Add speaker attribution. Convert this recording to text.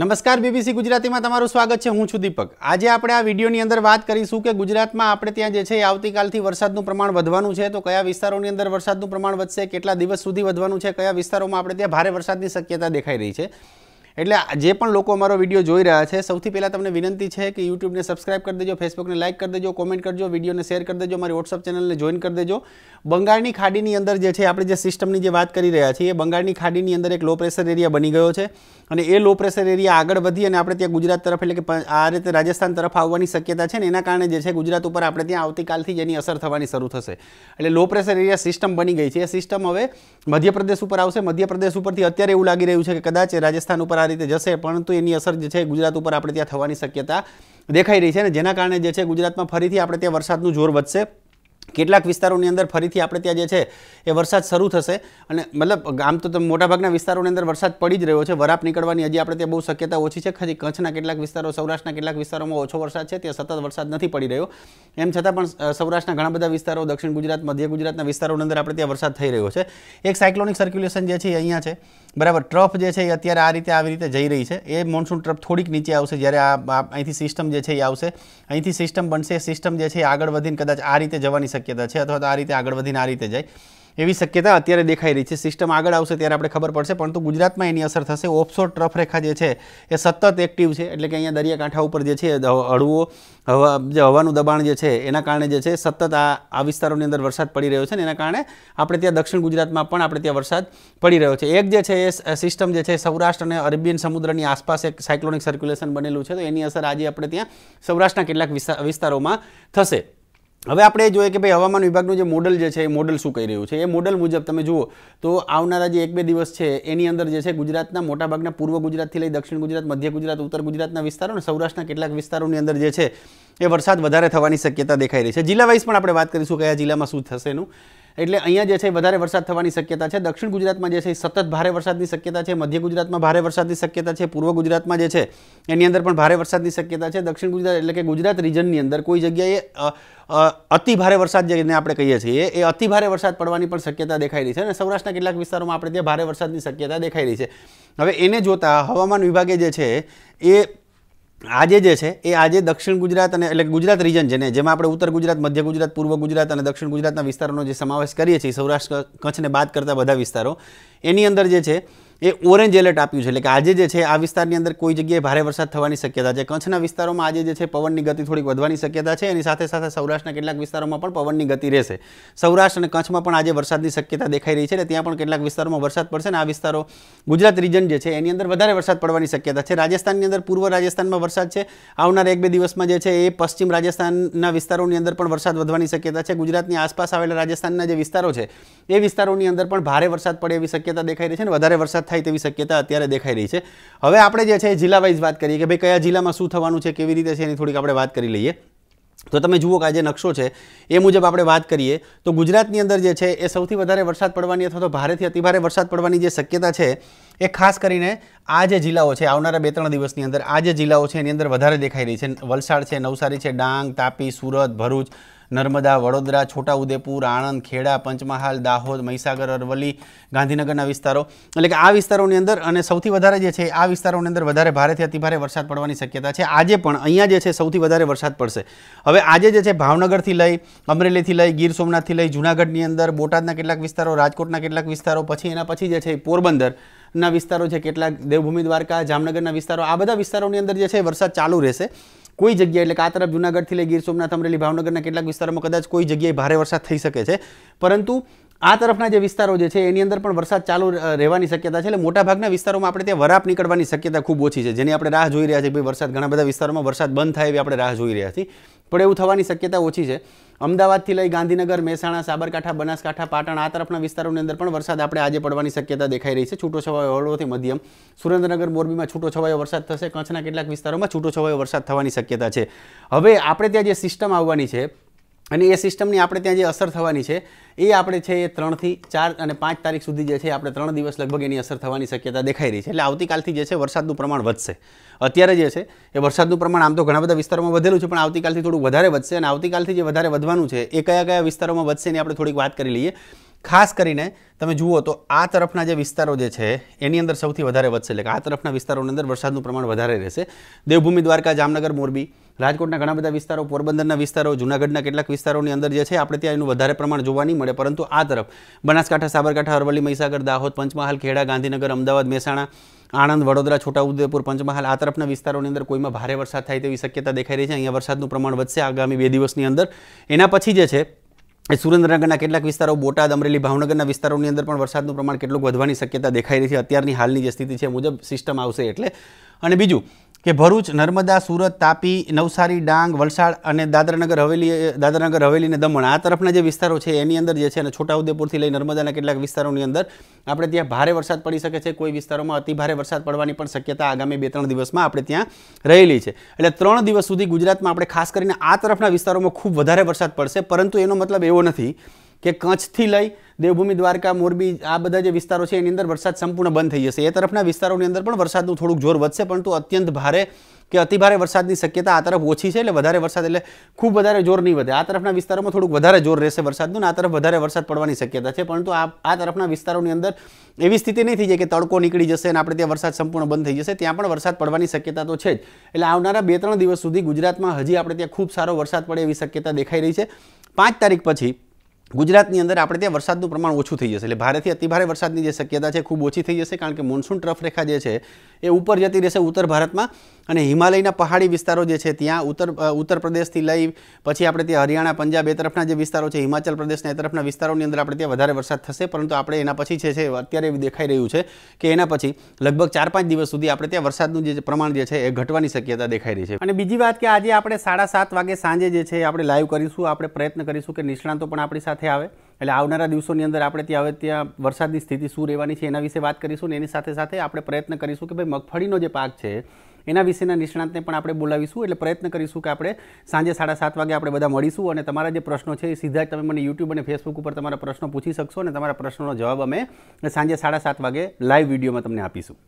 Speaker 1: નમસ્કાર બીબીસી ગુજરાતીમાં તમારું સ્વાગત છે હું છું દીપક આજે આપણે આ વિડીયોની અંદર વાત કરીશું કે ગુજરાતમાં આપણે ત્યાં જે છે આવતીકાલથી વરસાદનું પ્રમાણ વધવાનું છે તો કયા વિસ્તારોની અંદર વરસાદનું પ્રમાણ વધશે કેટલા દિવસ સુધી વધવાનું છે કયા વિસ્તારોમાં આપણે ત્યાં ભારે વરસાદની શક્યતા દેખાઈ રહી છે એટલે જે પણ લોકો અમારો વિડીયો જોઈ રહ્યા છે સૌથી પહેલાં તમને વિનંતી છે કે યુટ્યુબને સબસ્ક્રાઇબ કરી દેજો ફેસબુકને લાઇક કરી દેજો કોમેન્ટ કરજો વિડીયોને શેર કરી દેજો મારી વોટ્સઅપ ચેનલને જોઈન કરી દેજો બંગાળની ખાડીની અંદર જે છે આપણે જે સિસ્ટમની જે વાત કરી રહ્યા છીએ એ બંગાળની ખાડીની અંદર એક લો પ્રેશર એરિયા બની ગયો છે અને એ લો પ્રેશર એરિયા આગળ વધી અને આપણે ત્યાં ગુજરાત તરફ એટલે કે આ રીતે રાજસ્થાન તરફ આવવાની શક્યતા છે ને એના કારણે જે છે ગુજરાત ઉપર આપણે ત્યાં આવતીકાલથી જ એની અસર થવાની શરૂ થશે એટલે લો પ્રેશર એરિયા સિસ્ટમ બની ગઈ છે એ સિસ્ટમ હવે મધ્યપ્રદેશ ઉપર આવશે મધ્યપ્રદેશ ઉપરથી અત્યારે એવું લાગી રહ્યું છે કે કદાચ રાજસ્થાન ઉપર આ આ રીતે જશે પરંતુ એની અસર જે છે ગુજરાત ઉપર આપણે ત્યાં થવાની શક્યતા દેખાઈ રહી છે અને જેના કારણે જે છે ગુજરાતમાં ફરીથી આપણે ત્યાં વરસાદનું જોર વધશે કેટલાક વિસ્તારોની અંદર ફરીથી આપણે ત્યાં જે છે એ વરસાદ શરૂ થશે અને મતલબ આમ તો મોટાભાગના વિસ્તારોની અંદર વરસાદ પડી જ રહ્યો છે વરાપ નીકળવાની હજી આપણે ત્યાં બહુ શક્યતા ઓછી છે ખાલી કચ્છના કેટલાક વિસ્તારો સૌરાષ્ટ્રના કેટલાક વિસ્તારોમાં ઓછો વરસાદ છે ત્યાં સતત વરસાદ નથી પડી રહ્યો એમ છતાં પણ સૌરાષ્ટ્રના ઘણા બધા વિસ્તારો દક્ષિણ ગુજરાત મધ્ય ગુજરાતના વિસ્તારોની અંદર આપણે ત્યાં વરસાદ થઈ રહ્યો છે એક સાયક્લોનિક સર્ક્યુલેશન જે છે અહીંયા છે બરાબર ટ્રફ જે છે એ અત્યારે આ રીતે આવી રીતે જઈ રહી છે એ મોન્સૂન ટ્રફ થોડીક નીચે આવશે જ્યારે આ અહીંથી સિસ્ટમ જે છે એ આવશે અહીંથી સિસ્ટમ બનશે સિસ્ટમ જે છે આગળ વધીને કદાચ આ રીતે જવાની શક્યતા છે અથવા તો આ રીતે આગળ વધીને આ રીતે જાય એવી શક્યતા અત્યારે દેખાઈ રહી છે સિસ્ટમ આગળ આવશે ત્યારે આપણે ખબર પડશે પરંતુ ગુજરાતમાં એની અસર થશે ઓફશોર ટ્રફ રેખા જે છે એ સતત એક્ટિવ છે એટલે કે અહીંયા દરિયાકાંઠા ઉપર જે છે હળવો હવા જે હવાનું દબાણ જે છે એના કારણે જે છે સતત આ આ વિસ્તારોની અંદર વરસાદ પડી રહ્યો છે ને એના કારણે આપણે ત્યાં દક્ષિણ ગુજરાતમાં પણ આપણે ત્યાં વરસાદ પડી રહ્યો છે એક જે છે એ સિસ્ટમ જે છે સૌરાષ્ટ્ર અને અરબિયન સમુદ્રની આસપાસ એક સાયક્લોનિક સર્ક્યુલેશન બનેલું છે તો એની અસર આજે આપણે ત્યાં સૌરાષ્ટ્રના કેટલાક વિસ્તારોમાં થશે હવે આપણે જોઈએ કે ભાઈ હવામાન વિભાગનું જે મોડલ જે છે એ મોડલ શું કહી રહ્યું છે એ મોડલ મુજબ તમે જુઓ તો આવનારા જે એક બે દિવસ છે એની અંદર જે છે ગુજરાતના મોટાભાગના પૂર્વ ગુજરાતથી લઈ દક્ષિણ ગુજરાત મધ્ય ગુજરાત ઉત્તર ગુજરાતના વિસ્તારો અને સૌરાષ્ટ્રના કેટલાક વિસ્તારોની અંદર જે છે એ વરસાદ વધારે થવાની શક્યતા દેખાઈ રહી છે જિલ્લા વાઇઝ પણ આપણે વાત કરીશું કયા જિલ્લામાં શું થશેનું એટલે અહીંયા જે છે વધારે વરસાદ થવાની શક્યતા છે દક્ષિણ ગુજરાતમાં જે છે સતત ભારે વરસાદની શક્યતા છે મધ્ય ગુજરાતમાં ભારે વરસાદની શક્યતા છે પૂર્વ ગુજરાતમાં જે છે એની અંદર પણ ભારે વરસાદની શક્યતા છે દક્ષિણ ગુજરાત એટલે કે ગુજરાત રિજનની અંદર કોઈ જગ્યાએ અતિ ભારે વરસાદ જેને આપણે કહીએ છીએ એ અતિ ભારે વરસાદ પડવાની પણ શક્યતા દેખાઈ રહી છે અને સૌરાષ્ટ્રના કેટલાક વિસ્તારોમાં આપણે ત્યાં ભારે વરસાદની શક્યતા દેખાઈ રહી છે હવે એને જોતાં હવામાન વિભાગે જે છે એ આજે જે છે એ આજે દક્ષિણ ગુજરાત અને એટલે ગુજરાત રિજન જેને જેમાં આપણે ઉત્તર ગુજરાત મધ્ય ગુજરાત પૂર્વ ગુજરાત અને દક્ષિણ ગુજરાતના વિસ્તારોનો જે સમાવેશ કરીએ છીએ સૌરાષ્ટ્ર કચ્છને બાદ કરતા બધા વિસ્તારો એની અંદર જે છે એ ઓરેન્જ એલર્ટ આપ્યું છે એટલે કે આજે જે છે આ વિસ્તારની અંદર કોઈ જગ્યાએ ભારે વરસાદ થવાની શક્યતા છે કચ્છના વિસ્તારોમાં આજે જે છે પવનની ગતિ થોડીક વધવાની શક્યતા છે એની સાથે સાથે સૌરાષ્ટ્રના કેટલાક વિસ્તારોમાં પણ પવનની ગતિ રહેશે સૌરાષ્ટ્ર અને કચ્છમાં પણ આજે વરસાદની શક્યતા દેખાઈ રહી છે એટલે ત્યાં પણ કેટલાક વિસ્તારોમાં વરસાદ પડશે અને આ વિસ્તારો ગુજરાત રિજન જે છે એની અંદર વધારે વરસાદ પડવાની શક્યતા છે રાજસ્થાનની અંદર પૂર્વ રાજસ્થાનમાં વરસાદ છે આવનારા એક બે દિવસમાં જે છે એ પશ્ચિમ રાજસ્થાનના વિસ્તારોની અંદર પણ વરસાદ વધવાની શક્યતા છે ગુજરાતની આસપાસ આવેલા રાજસ્થાનના જે વિસ્તારો છે એ વિસ્તારોની અંદર પણ ભારે વરસાદ પડે એવી શક્યતા દેખાઈ રહી છે અને વધારે વરસાદ થાય તેવી શક્યતા અત્યારે દેખાઈ રહી છે હવે આપણે જે છે જિલ્લા વાઇઝ વાત કરીએ કે ભાઈ કયા જિલ્લામાં શું થવાનું છે કેવી રીતે છે એની થોડીક આપણે વાત કરી લઈએ તો તમે જુઓ કે આ જે નકશો છે એ મુજબ આપણે વાત કરીએ તો ગુજરાતની અંદર જે છે એ સૌથી વધારે વરસાદ પડવાની અથવા તો ભારેથી અતિભારે વરસાદ પડવાની જે શક્યતા છે એ ખાસ કરીને આ જે જિલ્લાઓ છે આવનારા બે ત્રણ દિવસની અંદર આ જે જિલ્લાઓ છે એની અંદર વધારે દેખાઈ રહી છે વલસાડ છે નવસારી છે ડાંગ તાપી સુરત ભરૂચ નર્મદા વડોદરા છોટાઉદેપુર આણંદ ખેડા પંચમહાલ દાહોદ મહીસાગર અરવલ્લી ગાંધીનગરના વિસ્તારો એટલે કે આ વિસ્તારોની અંદર અને સૌથી વધારે જે છે આ વિસ્તારોની અંદર વધારે ભારેથી અતિભારે વરસાદ પડવાની શક્યતા છે આજે પણ અહીંયા જે છે સૌથી વધારે વરસાદ પડશે હવે આજે જે છે ભાવનગરથી લઈ અમરેલીથી લઈ ગીર સોમનાથથી લઈ જૂનાગઢની અંદર બોટાદના કેટલાક વિસ્તારો રાજકોટના કેટલાક વિસ્તારો પછી એના પછી જે છે પોરબંદર ના વિસ્તારો છે કેટલાક દેવભૂમિ દ્વારકા જામનગરના વિસ્તારો આ બધા વિસ્તારોની અંદર જે છે વરસાદ ચાલુ રહેશે કોઈ જગ્યાએ એટલે કે આ તરફ જૂનાગઢથી લઈ ગીર સોમનાથ અમરેલી ભાવનગરના કેટલાક વિસ્તારોમાં કદાચ કોઈ જગ્યાએ ભારે વરસાદ થઈ શકે છે પરંતુ આ તરફના જે વિસ્તારો જે છે એની અંદર પણ વરસાદ ચાલુ રહેવાની શક્યતા છે એટલે મોટાભાગના વિસ્તારોમાં આપણે ત્યાં વરાપ નીકળવાની શક્યતા ખૂબ ઓછી છે જેની આપણે રાહ જોઈ રહ્યા છીએ ભાઈ વરસાદ ઘણા બધા વિસ્તારોમાં વરસાદ બંધ થાય એવી આપણે રાહ જોઈ રહ્યા છીએ પણ એવું થવાની શક્યતા ઓછી છે અમદાવાદથી લઈ ગાંધીનગર મહેસાણા સાબરકાંઠા બનાસકાંઠા પાટણ આ તરફના વિસ્તારોની અંદર પણ વરસાદ આપણે આજે પડવાની શક્યતા દેખાઈ રહી છે છૂટો છવાયો હળવોથી મધ્યમ સુરેન્દ્રનગર મોરબીમાં છૂટો છવાયો વરસાદ થશે કચ્છના કેટલાક વિસ્તારોમાં છૂટો છવાયો વરસાદ થવાની શક્યતા છે હવે આપણે ત્યાં જે સિસ્ટમ આવવાની છે અને એ સિસ્ટમની આપણે ત્યાં જે અસર થવાની છે એ આપણે છે એ ત્રણથી ચાર અને પાંચ તારીખ સુધી જે છે આપણે ત્રણ દિવસ લગભગ એની અસર થવાની શક્યતા દેખાઈ રહી છે એટલે આવતીકાલથી જે છે વરસાદનું પ્રમાણ વધશે અત્યારે જે છે એ વરસાદનું પ્રમાણ આમ તો ઘણા બધા વિસ્તારોમાં વધેલું છે પણ આવતીકાલથી થોડું વધારે વધશે અને આવતીકાલથી જે વધારે વધવાનું છે એ કયા કયા વિસ્તારોમાં વધશે એની આપણે થોડીક વાત કરી લઈએ ખાસ કરીને તમે જુઓ તો આ તરફના જે વિસ્તારો જે છે એની અંદર સૌથી વધારે વધશે એટલે કે આ તરફના વિસ્તારોની અંદર વરસાદનું પ્રમાણ વધારે રહેશે દેવભૂમિ દ્વારકા જામનગર મોરબી રાજકોટના ઘણા બધા વિસ્તારો પોરબંદરના વિસ્તારો જૂનાગઢના કેટલાક વિસ્તારોની અંદર જે છે આપણે ત્યાં એનું વધારે પ્રમાણ જોવા નહીં મળે પરંતુ આ તરફ બનાસકાંઠા સાબરકાંઠા અરવલ્લી મહીસાગર દાહોદ પંચમહાલ ખેડા ગાંધીનગર અમદાવાદ મહેસાણા આણંદ વડોદરા છોટાઉદેપુર પંચમહાલ આ તરફના વિસ્તારોની અંદર કોઈમાં ભારે વરસાદ થાય તેવી શક્યતા દેખાઈ રહી છે અહીંયા વરસાદનું પ્રમાણ વધશે આગામી બે દિવસની અંદર એના પછી જે છે સુરેન્દ્રનગરના કેટલાક વિસ્તારો બોટાદ અમરેલી ભાવનગરના વિસ્તારોની અંદર પણ વરસાદનું પ્રમાણ કેટલુંક વધવાની શક્યતા દેખાઈ રહી છે અત્યારની હાલની જે સ્થિતિ છે મુજબ સિસ્ટમ આવશે એટલે અને બીજું કે ભરૂચ નર્મદા સુરત તાપી નવસારી ડાંગ વલસાડ અને દાદરાનગર હવેલી દાદરાનગર હવેલીને દમણ આ તરફના જે વિસ્તારો છે એની અંદર જે છે અને છોટાઉદેપુરથી લઈ નર્મદાના કેટલાક વિસ્તારોની અંદર આપણે ત્યાં ભારે વરસાદ પડી શકે છે કોઈ વિસ્તારોમાં અતિભારે વરસાદ પડવાની પણ શક્યતા આગામી બે ત્રણ દિવસમાં આપણે ત્યાં રહેલી છે એટલે ત્રણ દિવસ સુધી ગુજરાતમાં આપણે ખાસ કરીને આ તરફના વિસ્તારોમાં ખૂબ વધારે વરસાદ પડશે પરંતુ એનો મતલબ એવો નથી કે કચ્છથી લઈ દેવભૂમિ દ્વારકા મોરબી આ બધા જે વિસ્તારો છે એની અંદર વરસાદ સંપૂર્ણ બંધ થઈ જશે એ તરફના વિસ્તારોની અંદર પણ વરસાદનું થોડુંક જોર વધશે પરંતુ અત્યંત ભારે કે અતિભારે વરસાદની શક્યતા આ તરફ ઓછી છે એટલે વધારે વરસાદ એટલે ખૂબ વધારે જોર નહીં વધે આ તરફના વિસ્તારોમાં થોડુંક વધારે જોર રહેશે વરસાદનું આ તરફ વધારે વરસાદ પડવાની શક્યતા છે પરંતુ આ આ તરફના વિસ્તારોની અંદર એવી સ્થિતિ નહીં થઈ જાય કે તડકો નીકળી જશે અને આપણે ત્યાં વરસાદ સંપૂર્ણ બંધ થઈ જશે ત્યાં પણ વરસાદ પડવાની શક્યતા તો છે જ એટલે આવનારા બે ત્રણ દિવસ સુધી ગુજરાતમાં હજી આપણે ત્યાં ખૂબ સારો વરસાદ પડે એવી શક્યતા દેખાઈ રહી છે પાંચ તારીખ પછી ગુજરાતની અંદર આપણે ત્યાં વરસાદનું પ્રમાણ ઓછું થઈ જશે એટલે ભારેથી અતિભારે વરસાદની જે શક્યતા છે ખૂબ ઓછી થઈ જશે કારણ કે મોન્સૂન રેખા જે છે એ ઉપર જતી રહેશે ઉત્તર ભારતમાં અને હિમાલયના પહાડી વિસ્તારો જે છે ત્યાં ઉત્તર ઉત્તર પ્રદેશથી લઈ પછી આપણે ત્યાં હરિયાણા પંજાબ એ તરફના જે વિસ્તારો છે હિમાચલ પ્રદેશના એ તરફના વિસ્તારોની અંદર આપણે ત્યાં વધારે વરસાદ થશે પરંતુ આપણે એના પછી છે અત્યારે એવું દેખાઈ રહ્યું છે કે એના પછી લગભગ ચાર પાંચ દિવસ સુધી આપણે ત્યાં વરસાદનું જે પ્રમાણ જે છે એ ઘટવાની શક્યતા દેખાઈ રહી છે અને બીજી વાત કે આજે આપણે સાડા સાત વાગે સાંજે જે છે આપણે લાઈવ કરીશું આપણે પ્રયત્ન કરીશું કે નિષ્ણાંતો પણ આપણી સાથે સાથે આવે એટલે આવનારા દિવસોની અંદર આપણે ત્યાં હવે ત્યાં વરસાદની સ્થિતિ શું રહેવાની છે એના વિશે વાત કરીશું ને એની સાથે સાથે આપણે પ્રયત્ન કરીશું કે ભાઈ મગફળીનો જે પાક છે એના વિશેના નિષ્ણાંતને પણ આપણે બોલાવીશું એટલે પ્રયત્ન કરીશું કે આપણે સાંજે સાડા સાત વાગે આપણે બધા મળીશું અને તમારા જે પ્રશ્નો છે એ સીધા જ તમે મને યુટ્યુબ અને ફેસબુક ઉપર તમારા પ્રશ્નો પૂછી શકશો અને તમારા પ્રશ્નોનો જવાબ અમે સાંજે સાડા સાત વાગે લાઈવ વિડીયોમાં તમને આપીશું